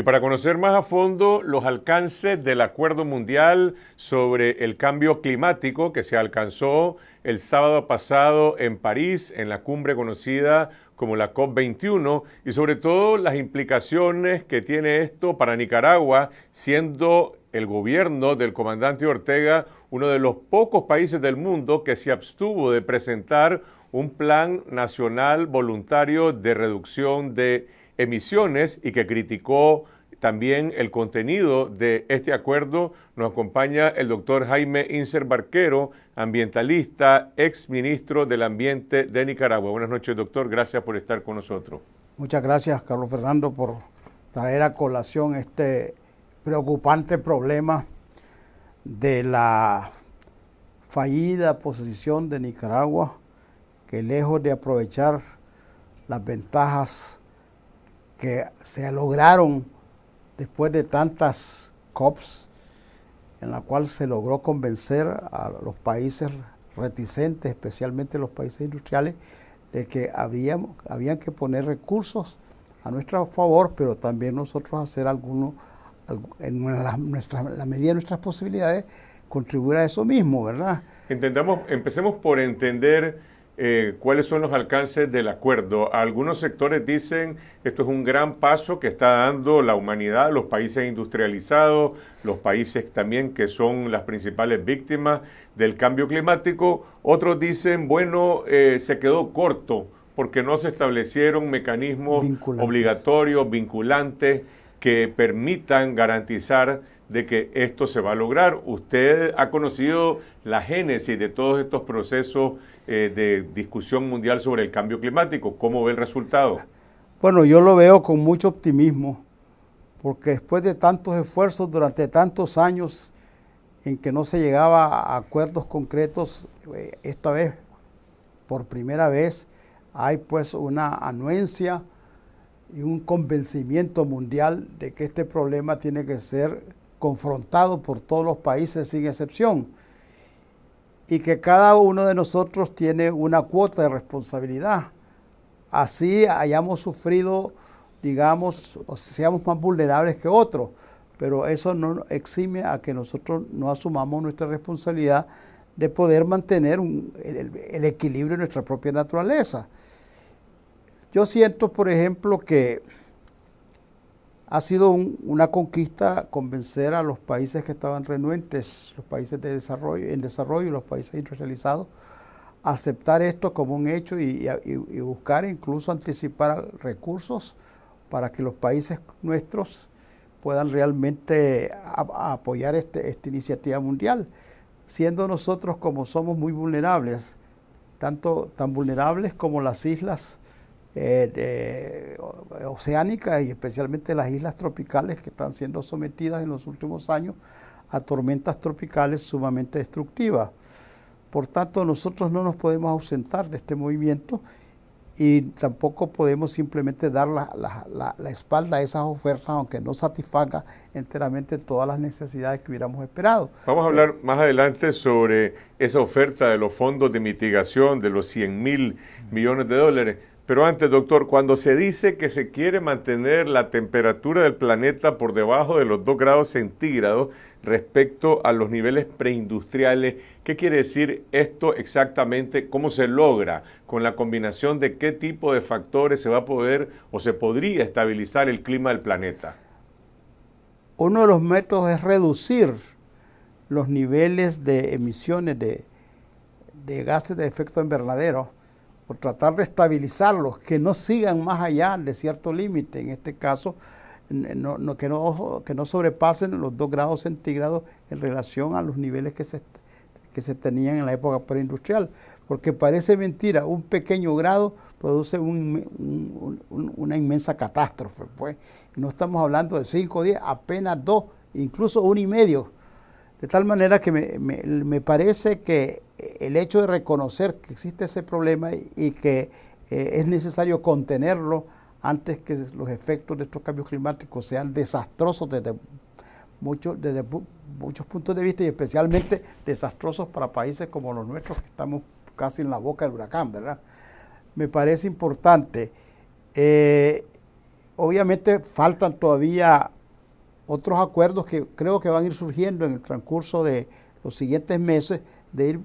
Y para conocer más a fondo los alcances del Acuerdo Mundial sobre el Cambio Climático que se alcanzó el sábado pasado en París, en la cumbre conocida como la COP21, y sobre todo las implicaciones que tiene esto para Nicaragua, siendo el gobierno del comandante Ortega uno de los pocos países del mundo que se abstuvo de presentar un plan nacional voluntario de reducción de emisiones y que criticó también el contenido de este acuerdo. Nos acompaña el doctor Jaime Inser Barquero, ambientalista, ex ministro del Ambiente de Nicaragua. Buenas noches, doctor. Gracias por estar con nosotros. Muchas gracias, Carlos Fernando, por traer a colación este preocupante problema de la fallida posición de Nicaragua, que lejos de aprovechar las ventajas que se lograron después de tantas COPs, en la cual se logró convencer a los países reticentes, especialmente los países industriales, de que habíamos, habían que poner recursos a nuestro favor, pero también nosotros hacer algunos, en la, la medida de nuestras posibilidades, contribuir a eso mismo, ¿verdad? Entendamos, empecemos por entender eh, cuáles son los alcances del acuerdo. Algunos sectores dicen esto es un gran paso que está dando la humanidad, los países industrializados, los países también que son las principales víctimas del cambio climático. Otros dicen, bueno, eh, se quedó corto porque no se establecieron mecanismos obligatorios, vinculantes, que permitan garantizar de que esto se va a lograr. Usted ha conocido la génesis de todos estos procesos eh, de discusión mundial sobre el cambio climático. ¿Cómo ve el resultado? Bueno, yo lo veo con mucho optimismo, porque después de tantos esfuerzos durante tantos años en que no se llegaba a acuerdos concretos, eh, esta vez, por primera vez, hay pues una anuencia y un convencimiento mundial de que este problema tiene que ser confrontado por todos los países sin excepción, y que cada uno de nosotros tiene una cuota de responsabilidad. Así hayamos sufrido, digamos, o seamos más vulnerables que otros, pero eso no exime a que nosotros no asumamos nuestra responsabilidad de poder mantener el equilibrio de nuestra propia naturaleza. Yo siento, por ejemplo, que ha sido una conquista convencer a los países que estaban renuentes, los países en desarrollo, en desarrollo, los países industrializados, aceptar esto como un hecho y, buscar incluso anticipar recursos para que los países nuestros puedan realmente apoyar este, esta iniciativa mundial, siendo nosotros como somos muy vulnerables, tanto tan vulnerables como las islas eh, eh, oceánica y especialmente las islas tropicales que están siendo sometidas en los últimos años a tormentas tropicales sumamente destructivas. Por tanto, nosotros no nos podemos ausentar de este movimiento y tampoco podemos simplemente dar la, espalda a esas ofertas, aunque no satisfaga enteramente todas las necesidades que hubiéramos esperado. Vamos a hablar más adelante sobre esa oferta de los fondos de mitigación de los 100 mil millones de dólares. Pero antes, doctor, cuando se dice que se quiere mantener la temperatura del planeta por debajo de los 2 grados centígrados respecto a los niveles preindustriales, ¿qué quiere decir esto exactamente? ¿Cómo se logra? ¿Con la combinación de qué tipo de factores se va a poder o se podría estabilizar el clima del planeta? Uno de los métodos es reducir los niveles de emisiones de, gases de efecto invernadero por tratar de estabilizarlos, que no sigan más allá de cierto límite, en este caso, que, no, que no sobrepasen los 2 grados centígrados en relación a los niveles que se, que se tenían en la época preindustrial. Porque parece mentira, un pequeño grado produce una inmensa catástrofe. Pues. No estamos hablando de 5 10, apenas 2, incluso y medio, De tal manera que me parece que el hecho de reconocer que existe ese problema y que eh, es necesario contenerlo antes que los efectos de estos cambios climáticos sean desastrosos desde, desde muchos puntos de vista y especialmente desastrosos para países como los nuestros que estamos casi en la boca del huracán, ¿verdad? Me parece importante. Eh, obviamente faltan todavía otros acuerdos que creo que van a ir surgiendo en el transcurso de los siguientes meses, de ir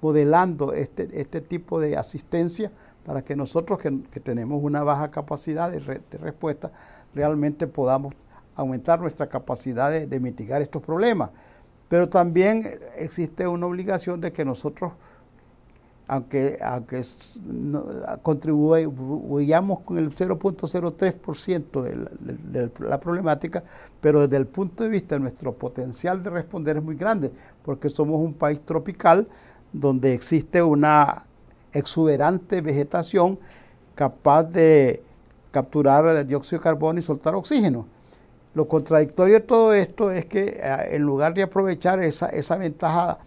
modelando este, este tipo de asistencia para que nosotros que, tenemos una baja capacidad de, respuesta realmente podamos aumentar nuestra capacidad de, mitigar estos problemas. Pero también existe una obligación de que nosotros aunque, aunque contribuyamos con el 0.03% de, de la problemática, pero desde el punto de vista de nuestro potencial de responder es muy grande, porque somos un país tropical donde existe una exuberante vegetación capaz de capturar el dióxido de carbono y soltar oxígeno. Lo contradictorio de todo esto es que eh, en lugar de aprovechar esa, esa ventaja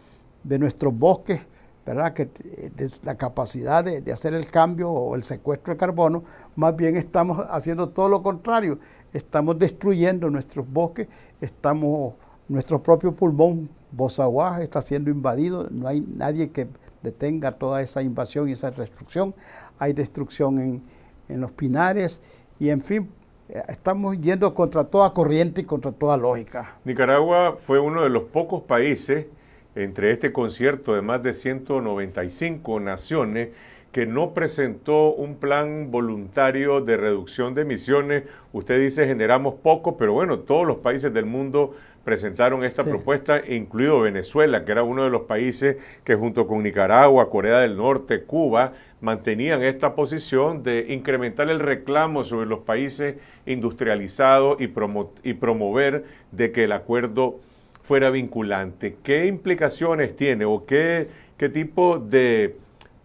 de nuestros bosques, ¿verdad? Que, eh, la capacidad de, de, hacer el cambio o el secuestro de carbono, más bien estamos haciendo todo lo contrario, estamos destruyendo nuestros bosques, estamos nuestro propio pulmón Bozaguas está siendo invadido, no hay nadie que detenga toda esa invasión y esa destrucción. Hay destrucción en, en los pinares y en fin, eh, estamos yendo contra toda corriente y contra toda lógica. Nicaragua fue uno de los pocos países entre este concierto de más de 195 naciones que no presentó un plan voluntario de reducción de emisiones. Usted dice generamos poco, pero bueno, todos los países del mundo presentaron esta propuesta, incluido Venezuela, que era uno de los países que junto con Nicaragua, Corea del Norte, Cuba, mantenían esta posición de incrementar el reclamo sobre los países industrializados y, y promover de que el acuerdo fuera vinculante. ¿Qué implicaciones tiene o qué, qué tipo de...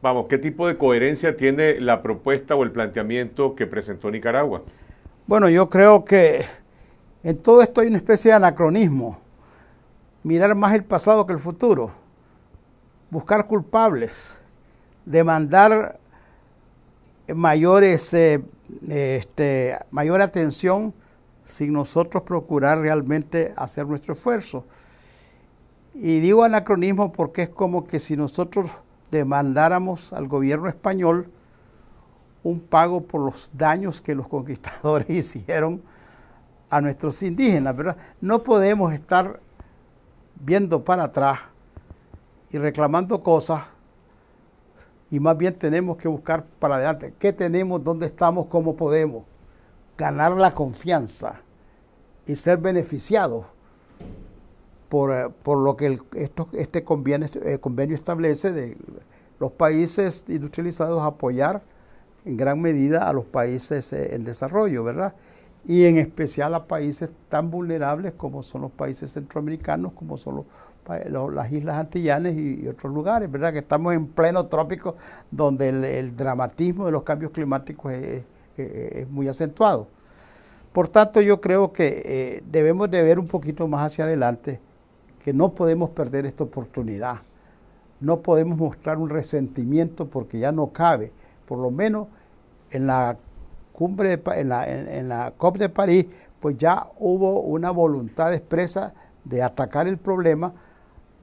Vamos, ¿qué tipo de coherencia tiene la propuesta o el planteamiento que presentó Nicaragua? Bueno, yo creo que en todo esto hay una especie de anacronismo, mirar más el pasado que el futuro, buscar culpables, demandar mayores, eh, eh, este, mayor atención sin nosotros procurar realmente hacer nuestro esfuerzo. Y digo anacronismo porque es como que si nosotros demandáramos al gobierno español un pago por los daños que los conquistadores hicieron a nuestros indígenas, ¿verdad? No podemos estar viendo para atrás y reclamando cosas y más bien tenemos que buscar para adelante qué tenemos, dónde estamos, cómo podemos ganar la confianza y ser beneficiados por, eh, lo que este eh, convenio establece de los países industrializados apoyar en gran medida a los países eh, en desarrollo, ¿verdad? y en especial a países tan vulnerables como son los países centroamericanos, como son las Islas Antillanas y, otros lugares, ¿verdad? Que estamos en pleno trópico donde el, dramatismo de los cambios climáticos es, muy acentuado. Por tanto, yo creo que eh, debemos de ver un poquito más hacia adelante que no podemos perder esta oportunidad. No podemos mostrar un resentimiento porque ya no cabe, por lo menos en la cumbre, en, la, COP de París, pues ya hubo una voluntad expresa de atacar el problema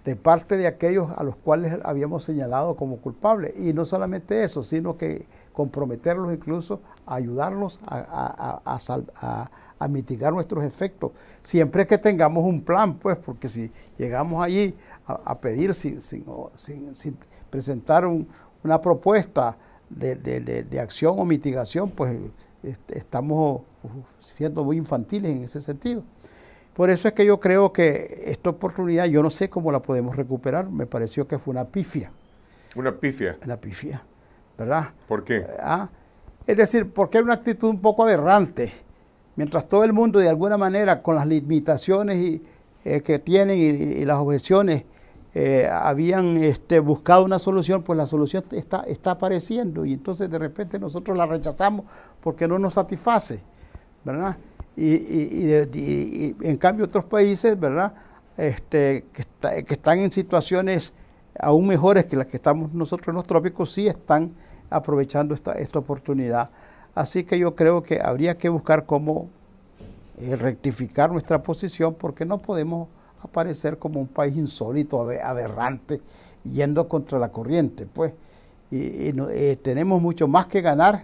de parte de aquellos a los cuales habíamos señalado como culpables. Y no solamente eso, sino que comprometerlos incluso a ayudarlos a, mitigar nuestros efectos. Siempre que tengamos un plan, pues, porque si llegamos allí a, pedir sin, presentar una propuesta, de, acción o mitigación, pues estamos uh, siendo muy infantiles en ese sentido. Por eso es que yo creo que esta oportunidad, yo no sé cómo la podemos recuperar, me pareció que fue una pifia. Una pifia. Una pifia, ¿verdad? ¿Por qué? Ah, es decir, porque hay una actitud un poco aberrante. Mientras todo el mundo, de alguna manera, con las limitaciones y, eh, que tienen y, las objeciones, eh, habían este, buscado una solución, pues la solución está, está apareciendo y entonces de repente nosotros la rechazamos porque no nos satisface, ¿verdad? Y, en cambio otros países, ¿verdad? Este, que, están en situaciones aún mejores que las que estamos nosotros en los trópicos, sí están aprovechando esta, esta oportunidad. Así que yo creo que habría que buscar cómo eh, rectificar nuestra posición porque no podemos aparecer como un país insólito, aberrante, yendo contra la corriente, pues. Y, eh, tenemos mucho más que ganar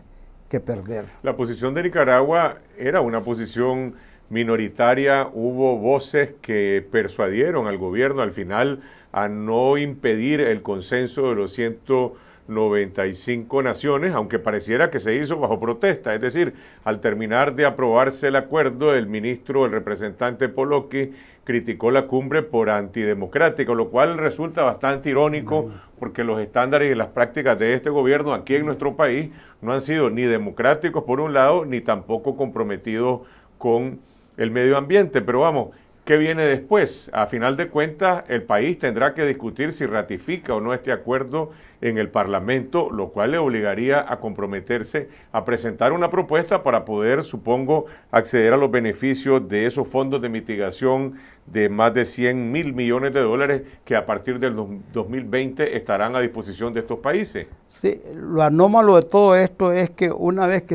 que perder. La posición de Nicaragua era una posición minoritaria, hubo voces que persuadieron al gobierno al final a no impedir el consenso de los 195 naciones, aunque pareciera que se hizo bajo protesta, es decir, al terminar de aprobarse el acuerdo, el ministro, el representante Poloque criticó la cumbre por antidemocrática, lo cual resulta bastante irónico porque los estándares y las prácticas de este gobierno aquí en nuestro país no han sido ni democráticos por un lado, ni tampoco comprometidos con el medio ambiente. Pero vamos, ¿Qué viene después? A final de cuentas, el país tendrá que discutir si ratifica o no este acuerdo en el Parlamento, lo cual le obligaría a comprometerse a presentar una propuesta para poder, supongo, acceder a los beneficios de esos fondos de mitigación de más de 100 mil millones de dólares que a partir del 2020 estarán a disposición de estos países. Sí, lo anómalo de todo esto es que una vez que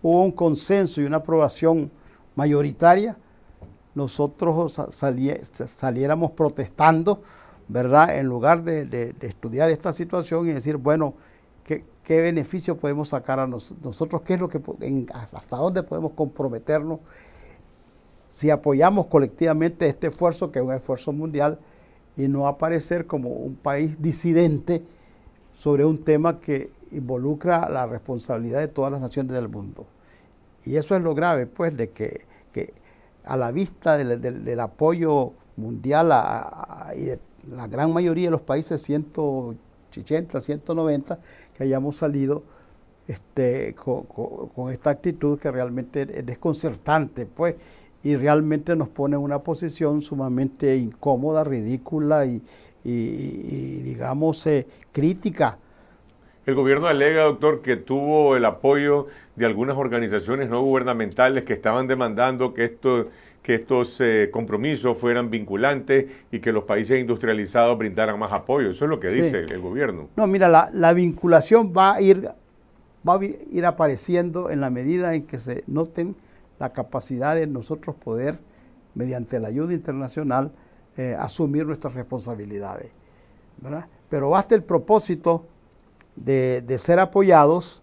hubo un consenso y una aprobación mayoritaria, nosotros saliéramos protestando, ¿verdad? En lugar de, estudiar esta situación y decir, bueno, ¿qué, beneficio podemos sacar a nosotros? ¿Qué es lo que, hasta dónde podemos comprometernos? Si apoyamos colectivamente este esfuerzo, que es un esfuerzo mundial, y no aparecer como un país disidente sobre un tema que involucra la responsabilidad de todas las naciones del mundo. Y eso es lo grave, pues, de que a la vista del, apoyo mundial a, y de la gran mayoría de los países, 180, 190, que hayamos salido este, con, esta actitud que realmente es desconcertante, pues, y realmente nos pone en una posición sumamente incómoda, ridícula y, digamos, eh, crítica. El gobierno alega, doctor, que tuvo el apoyo de algunas organizaciones no gubernamentales que estaban demandando que esto que estos eh, compromisos fueran vinculantes y que los países industrializados brindaran más apoyo. Eso es lo que dice el gobierno. No, mira, la, vinculación va a, ir, va a ir apareciendo en la medida en que se noten la capacidad de nosotros poder, mediante la ayuda internacional, eh, asumir nuestras responsabilidades. Pero basta el propósito de, de ser apoyados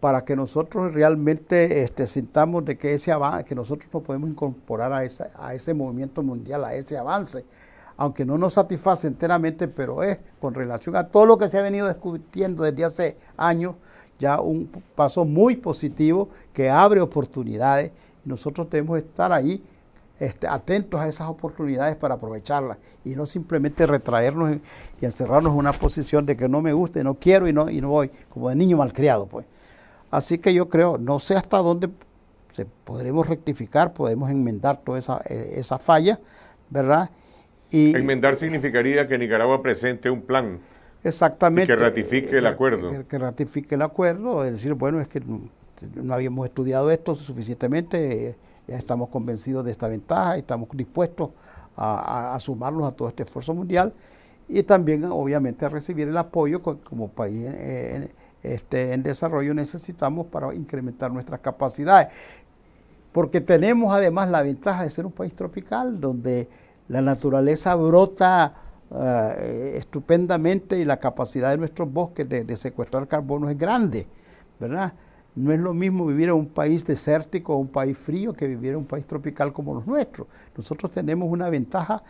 para que nosotros realmente este, sintamos de que ese que nosotros nos podemos incorporar a, esa, a ese movimiento mundial, a ese avance, aunque no nos satisface enteramente, pero es con relación a todo lo que se ha venido discutiendo desde hace años, ya un paso muy positivo que abre oportunidades y nosotros debemos estar ahí este, atentos a esas oportunidades para aprovecharlas y no simplemente retraernos y encerrarnos en una posición de que no me gusta no quiero y no, y no voy, como de niño malcriado, pues. Así que yo creo, no sé hasta dónde se, podremos rectificar, podemos enmendar toda esa, eh, esa falla, ¿verdad? Y, enmendar significaría que Nicaragua presente un plan. Exactamente. que ratifique el eh, acuerdo. Que, ratifique el acuerdo, es decir, bueno, es que no, habíamos estudiado esto suficientemente, ya estamos convencidos de esta ventaja, estamos dispuestos a, sumarnos a todo este esfuerzo mundial y también, obviamente, a recibir el apoyo como país en eh, este, en desarrollo necesitamos para incrementar nuestras capacidades. Porque tenemos además la ventaja de ser un país tropical, donde la naturaleza brota eh, estupendamente y la capacidad de nuestros bosques de, de, secuestrar carbono es grande, ¿verdad? No es lo mismo vivir en un país desértico o un país frío que vivir en un país tropical como los nuestros. Nosotros tenemos una ventaja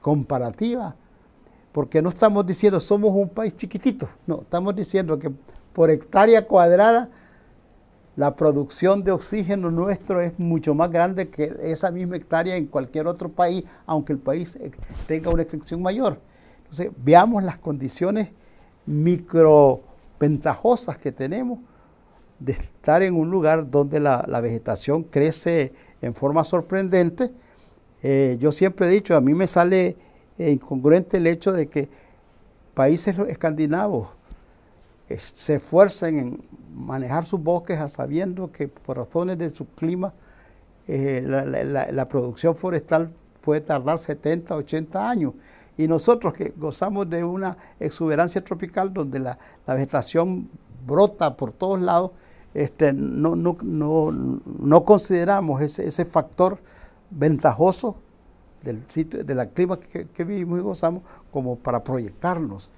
comparativa porque no estamos diciendo somos un país chiquitito, no, estamos diciendo que por hectárea cuadrada, la producción de oxígeno nuestro es mucho más grande que esa misma hectárea en cualquier otro país, aunque el país eh, tenga una extensión mayor. Entonces, veamos las condiciones microventajosas que tenemos de estar en un lugar donde la, vegetación crece en forma sorprendente. Eh, yo siempre he dicho, a mí me sale eh, incongruente el hecho de que países escandinavos, se esfuercen en manejar sus bosques a sabiendo que por razones de su clima eh, la, producción forestal puede tardar 70, 80 años. Y nosotros que gozamos de una exuberancia tropical donde la, vegetación brota por todos lados, este, no, consideramos ese, factor ventajoso del sitio, de la clima que, que, vivimos y gozamos como para proyectarnos.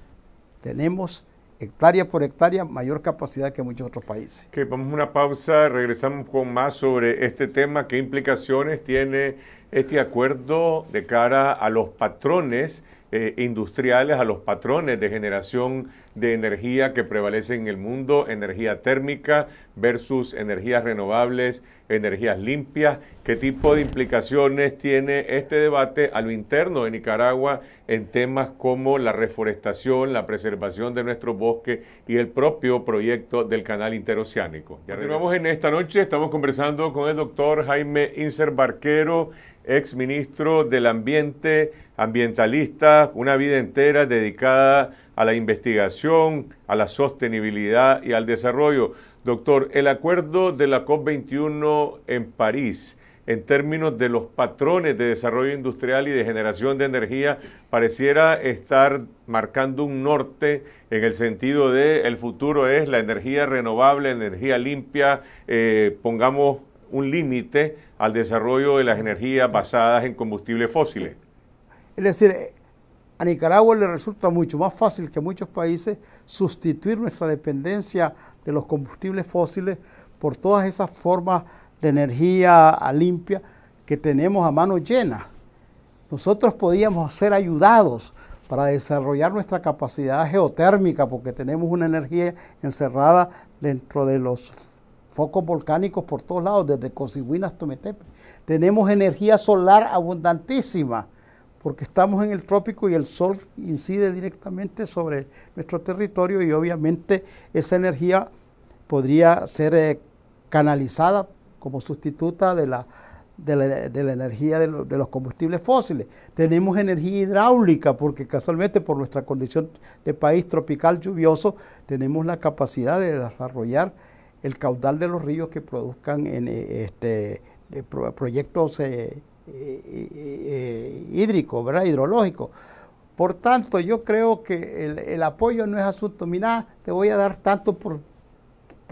Tenemos hectárea por hectárea, mayor capacidad que muchos otros países. Que vamos a una pausa, regresamos con más sobre este tema, qué implicaciones tiene este acuerdo de cara a los patrones eh, industriales, a los patrones de generación de energía que prevalecen en el mundo, energía térmica versus energías renovables, energías limpias, qué tipo de implicaciones tiene este debate a lo interno de Nicaragua en temas como la reforestación, la preservación de nuestro bosque y el propio proyecto del canal interoceánico. Ya Continuamos en esta noche, estamos conversando con el doctor Jaime Inser Barquero, ex ministro del Ambiente, ambientalista, una vida entera dedicada a la investigación, a la sostenibilidad y al desarrollo. Doctor, el acuerdo de la COP21 en París en términos de los patrones de desarrollo industrial y de generación de energía pareciera estar marcando un norte en el sentido de el futuro es la energía renovable, energía limpia, eh, pongamos un límite al desarrollo de las energías basadas en combustibles fósiles. Es decir, a Nicaragua le resulta mucho más fácil que a muchos países sustituir nuestra dependencia de los combustibles fósiles por todas esas formas de energía limpia que tenemos a mano llena. Nosotros podíamos ser ayudados para desarrollar nuestra capacidad geotérmica porque tenemos una energía encerrada dentro de los focos volcánicos por todos lados, desde Cosiguín hasta Metepe. Tenemos energía solar abundantísima, porque estamos en el trópico y el sol incide directamente sobre nuestro territorio y obviamente esa energía podría ser eh, canalizada como sustituta de la, de la, energía de, los combustibles fósiles. Tenemos energía hidráulica, porque casualmente por nuestra condición de país tropical lluvioso, tenemos la capacidad de desarrollar el caudal de los ríos que produzcan en, eh, este, proyectos eh, eh, hídricos, ¿verdad? hidrológicos. Por tanto, yo creo que el, apoyo no es asunto. Mira, te voy a dar tanto por,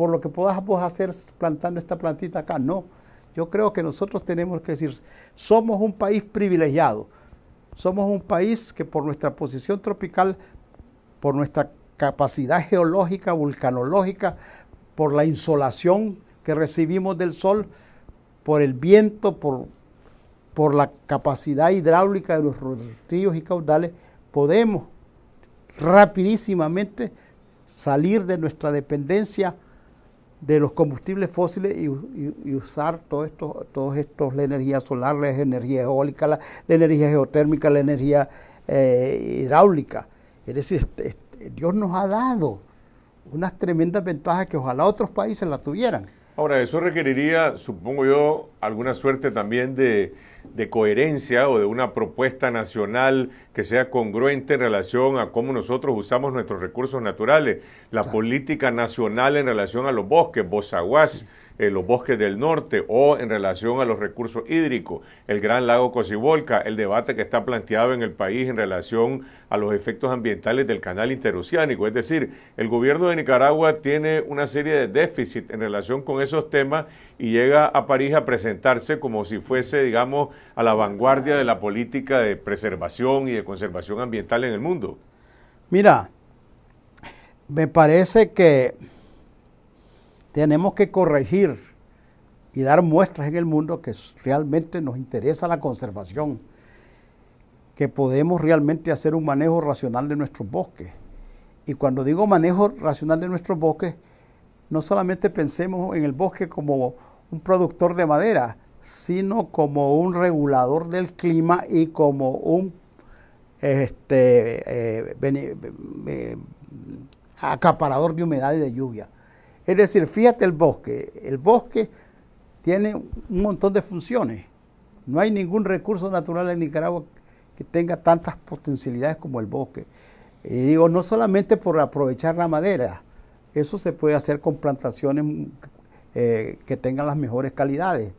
lo que podamos hacer plantando esta plantita acá. No, yo creo que nosotros tenemos que decir, somos un país privilegiado. Somos un país que por nuestra posición tropical, por nuestra capacidad geológica, vulcanológica, por la insolación que recibimos del sol, por el viento, por, por la capacidad hidráulica de los ríos y caudales, podemos rapidísimamente salir de nuestra dependencia de los combustibles fósiles y, usar todos estos, todos estos, la energía solar, la energía eólica, la, energía geotérmica, la energía eh, hidráulica. Es decir, este, este, Dios nos ha dado unas tremendas ventajas que ojalá otros países las tuvieran. Ahora, eso requeriría, supongo yo, alguna suerte también de, coherencia o de una propuesta nacional que sea congruente en relación a cómo nosotros usamos nuestros recursos naturales, la política nacional en relación a los bosques, bosaguas, los bosques del norte o en relación a los recursos hídricos, el gran lago Cocibolca, el debate que está planteado en el país en relación a los efectos ambientales del canal interoceánico. Es decir, el gobierno de Nicaragua tiene una serie de déficits en relación con esos temas y llega a París a presentarse como si fuese, digamos, a la vanguardia de la política de preservación y de conservación ambiental en el mundo. Mira, me parece que tenemos que corregir y dar muestras en el mundo que realmente nos interesa la conservación, que podemos realmente hacer un manejo racional de nuestros bosques. Y cuando digo manejo racional de nuestros bosques, no solamente pensemos en el bosque como un productor de madera, sino como un regulador del clima y como un este, eh, eh, eh, acaparador de humedad y de lluvia. Es decir, fíjate el bosque. El bosque tiene un montón de funciones. No hay ningún recurso natural en Nicaragua que tenga tantas potencialidades como el bosque. Y digo, no solamente por aprovechar la madera, eso se puede hacer con plantaciones eh, que tengan las mejores calidades,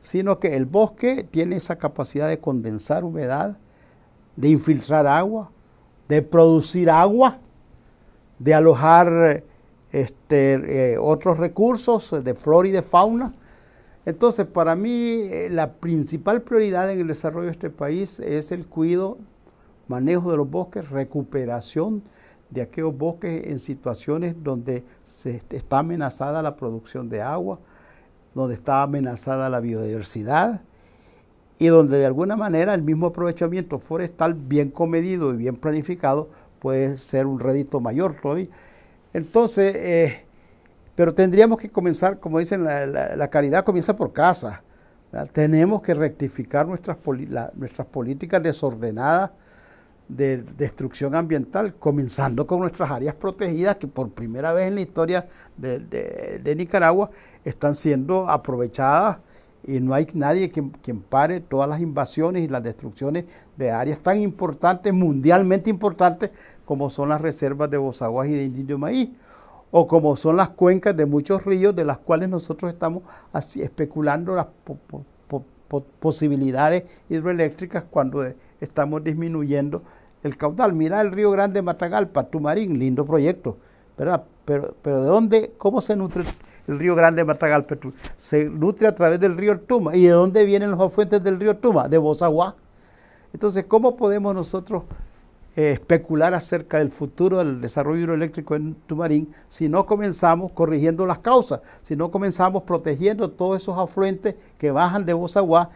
sino que el bosque tiene esa capacidad de condensar humedad, de infiltrar agua, de producir agua, de alojar este, eh, otros recursos de flora y de fauna. Entonces, para mí, eh, la principal prioridad en el desarrollo de este país es el cuidado, manejo de los bosques, recuperación de aquellos bosques en situaciones donde se está amenazada la producción de agua, donde está amenazada la biodiversidad y donde de alguna manera el mismo aprovechamiento forestal bien comedido y bien planificado puede ser un rédito mayor todavía. Entonces, eh, pero tendríamos que comenzar, como dicen, la, caridad comienza por casa. Tenemos que rectificar nuestras, nuestras políticas desordenadas de destrucción ambiental, comenzando con nuestras áreas protegidas que por primera vez en la historia de, Nicaragua están siendo aprovechadas y no hay nadie que, quien, pare todas las invasiones y las destrucciones de áreas tan importantes, mundialmente importantes, como son las reservas de Bozaguas y de Indio Maíz, o como son las cuencas de muchos ríos de las cuales nosotros estamos así especulando las posibilidades hidroeléctricas cuando estamos disminuyendo el caudal. Mira el río Grande Matagalpa, Tumarín, lindo proyecto, ¿verdad? Pero, pero ¿de dónde, cómo se nutre el río Grande Matagalpa? Se nutre a través del río Tuma. ¿Y de dónde vienen los afuentes del río Tuma? De Bozaguá. Entonces, ¿cómo podemos nosotros eh, especular acerca del futuro del desarrollo hidroeléctrico en Tumarín si no comenzamos corrigiendo las causas, si no comenzamos protegiendo todos esos afluentes que bajan de Bozaguá,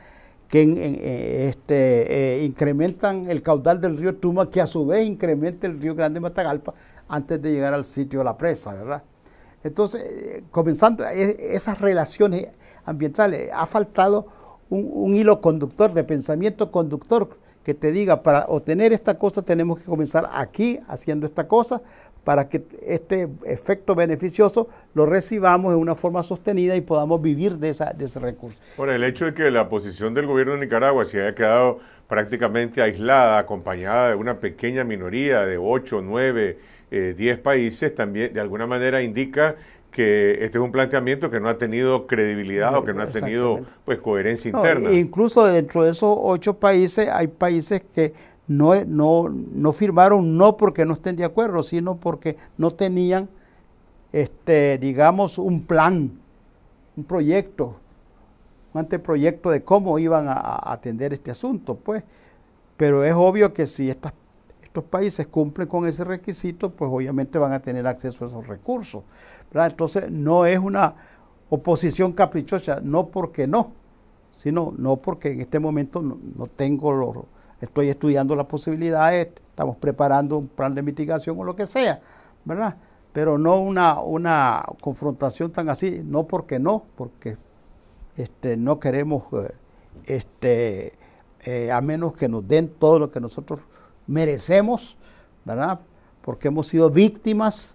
que eh, este, eh, incrementan el caudal del río Tuma, que a su vez incrementa el río Grande Matagalpa antes de llegar al sitio de la presa, ¿verdad? Entonces, comenzando esas relaciones ambientales, ha faltado un hilo conductor, de pensamiento conductor que te diga, para obtener esta cosa tenemos que comenzar aquí haciendo esta cosa para que este efecto beneficioso lo recibamos de una forma sostenida y podamos vivir de, esa, de ese recurso. Bueno, el hecho de que la posición del gobierno de Nicaragua se haya quedado prácticamente aislada, acompañada de una pequeña minoría de 8, 9, 10 países, también de alguna manera indica que este es un planteamiento que no ha tenido credibilidad o que no ha tenido pues coherencia interna. incluso dentro de esos ocho países hay países que no, no, firmaron no porque no estén de acuerdo, sino porque no tenían, este, digamos, un plan, un proyecto, un anteproyecto de cómo iban a, atender este asunto, pues. Pero es obvio que si estos países cumplen con ese requisito, pues obviamente van a tener acceso a esos recursos. Entonces no es una oposición caprichosa, no porque no, sino no porque en este momento no, tengo estoy estudiando las posibilidades, estamos preparando un plan de mitigación o lo que sea, ¿verdad? Pero no una, una confrontación tan así, no porque no, porque este, no queremos, eh, este, eh, a menos que nos den todo lo que nosotros merecemos, ¿verdad? Porque hemos sido víctimas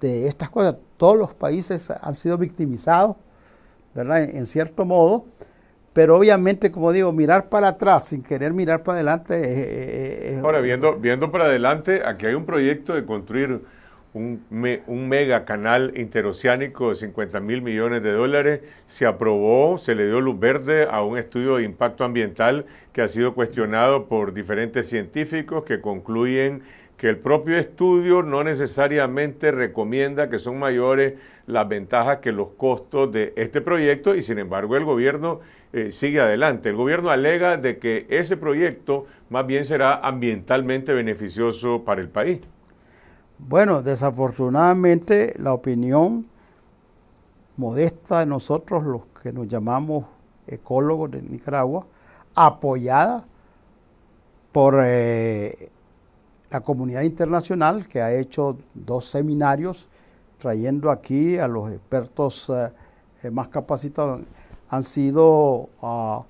de estas cosas todos los países han sido victimizados, ¿verdad? En, cierto modo, pero obviamente, como digo, mirar para atrás sin querer mirar para adelante. Ahora, viendo, viendo para adelante, aquí hay un proyecto de construir un, un mega canal interoceánico de 50 mil millones de dólares. Se aprobó, se le dio luz verde a un estudio de impacto ambiental que ha sido cuestionado por diferentes científicos que concluyen que el propio estudio no necesariamente recomienda que son mayores las ventajas que los costos de este proyecto y sin embargo el gobierno eh, sigue adelante. El gobierno alega de que ese proyecto más bien será ambientalmente beneficioso para el país. Bueno, desafortunadamente la opinión modesta de nosotros, los que nos llamamos ecólogos de Nicaragua, apoyada por eh, la comunidad internacional que ha hecho dos seminarios trayendo aquí a los expertos eh, eh, más capacitados, han sido, ah,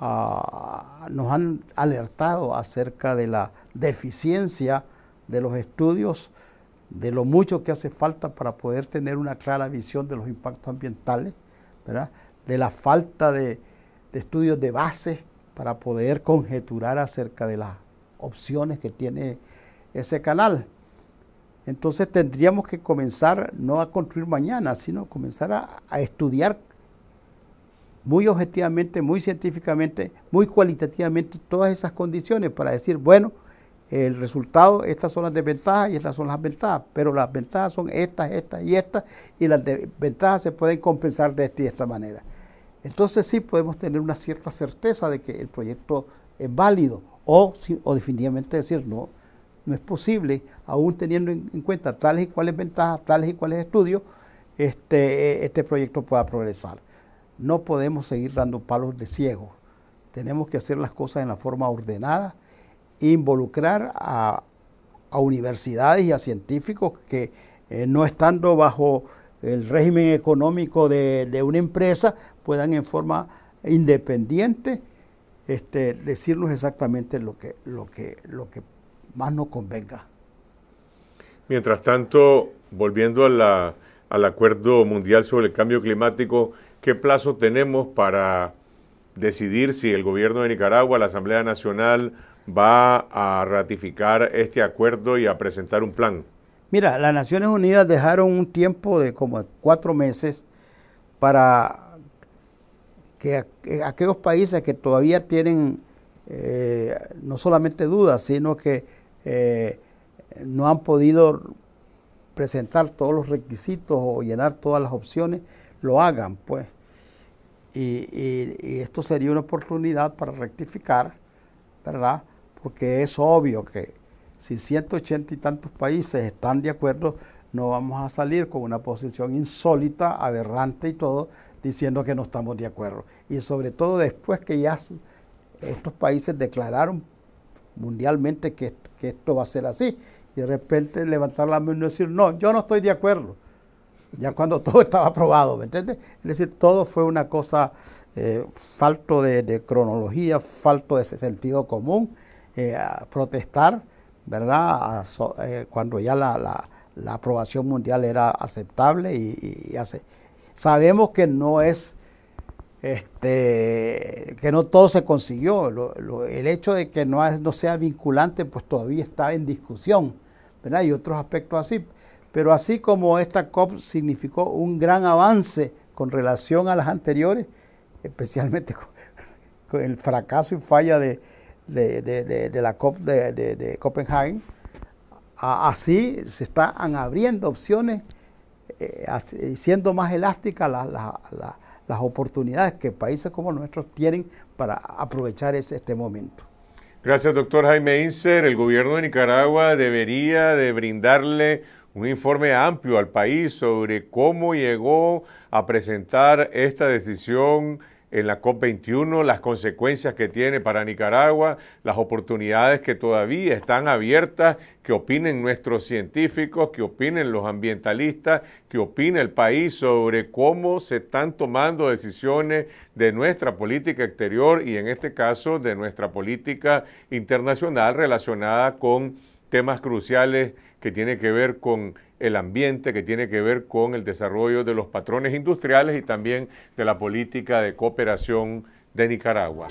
ah, nos han alertado acerca de la deficiencia de los estudios, de lo mucho que hace falta para poder tener una clara visión de los impactos ambientales, de la falta de, de estudios de base para poder conjeturar acerca de las opciones que tiene ese canal. Entonces tendríamos que comenzar no a construir mañana, sino comenzar a, estudiar muy objetivamente, muy científicamente, muy cualitativamente todas esas condiciones para decir, bueno, el resultado, estas son las desventajas y estas son las ventajas, pero las ventajas son estas, estas y estas, y las desventajas se pueden compensar de esta y de esta manera. Entonces sí podemos tener una cierta certeza de que el proyecto es válido o, o definitivamente decir no, no es posible, aún teniendo en cuenta tales y cuales ventajas, tales y cuales estudios, este, este proyecto pueda progresar. No podemos seguir dando palos de ciego. Tenemos que hacer las cosas en la forma ordenada, involucrar a, universidades y a científicos que eh, no estando bajo el régimen económico de, una empresa puedan en forma independiente este, decirnos exactamente lo que, lo que, lo que más nos convenga. Mientras tanto, volviendo al acuerdo mundial sobre el cambio climático, ¿qué plazo tenemos para decidir si el gobierno de Nicaragua, la Asamblea Nacional, va a ratificar este acuerdo y a presentar un plan? Mira, las Naciones Unidas dejaron un tiempo de como cuatro meses para que eh, aquellos países que todavía tienen eh, no solamente dudas, sino que eh, no han podido presentar todos los requisitos o llenar todas las opciones, lo hagan, pues. Y, esto sería una oportunidad para rectificar, ¿verdad? Porque es obvio que si 180 y tantos países están de acuerdo, no vamos a salir con una posición insólita, aberrante y todo, diciendo que no estamos de acuerdo. Y sobre todo después que ya estos países declararon mundialmente que, esto va a ser así. Y de repente levantar la mano y decir, no, yo no estoy de acuerdo. Ya cuando todo estaba aprobado, ¿me entiendes? Es decir, todo fue una cosa eh, falto de, cronología, falto de ese sentido común, eh, protestar, ¿verdad? Eh, cuando ya la, aprobación mundial era aceptable y, y Sabemos que no es este, que no todo se consiguió. el hecho de que no, no sea vinculante, pues todavía está en discusión, ¿verdad? Y otros aspectos así. Pero así como esta COP significó un gran avance con relación a las anteriores, especialmente con, el fracaso y falla de, de la COP de, Copenhague, así se están abriendo opciones eh, eh, siendo más elásticas las oportunidades que países como nuestros tienen para aprovechar ese, este momento. Gracias, doctor Jaime Inser. El gobierno de Nicaragua debería de brindarle un informe amplio al país sobre cómo llegó a presentar esta decisión en la COP21, las consecuencias que tiene para Nicaragua, las oportunidades que todavía están abiertas, que opinen nuestros científicos, que opinen los ambientalistas, que opine el país sobre cómo se están tomando decisiones de nuestra política exterior y en este caso de nuestra política internacional relacionada con temas cruciales que tienen que ver con el ambiente, que tiene que ver con el desarrollo de los patrones industriales y también de la política de cooperación de Nicaragua.